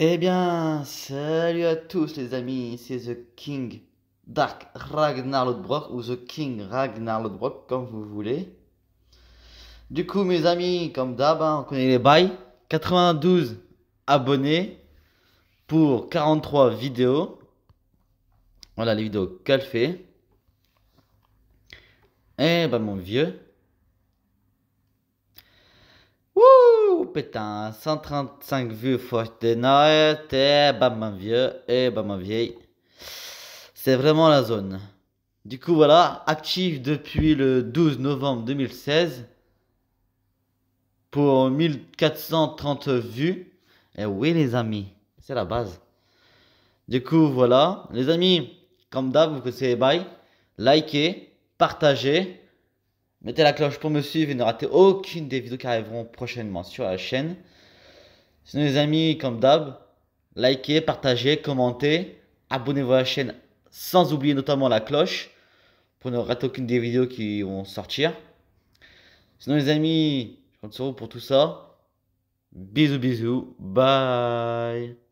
Eh bien, salut à tous les amis, c'est The King Dark Ragnar Lodbrok ou The King Ragnar Lodbrok, comme vous voulez. Du coup, mes amis, comme d'hab, hein, on connaît les bails. 92 abonnés pour 43 vidéos. Voilà les vidéos qu'elle fait. Eh ben, mon vieux, putain, 135 vues Fort et bam ma vieux et bam ma vieille. C'est vraiment la zone. Du coup voilà, actif depuis le 12 novembre 2016 pour 1430 vues. Et eh oui les amis, c'est la base. Du coup voilà, les amis, comme d'hab, vous connaissez bye, likez, partagez. Mettez la cloche pour me suivre et ne ratez aucune des vidéos qui arriveront prochainement sur la chaîne. Sinon les amis, comme d'hab, likez, partagez, commentez, abonnez-vous à la chaîne sans oublier notamment la cloche pour ne rater aucune des vidéos qui vont sortir. Sinon les amis, je compte sur vous pour tout ça. Bisous bisous, bye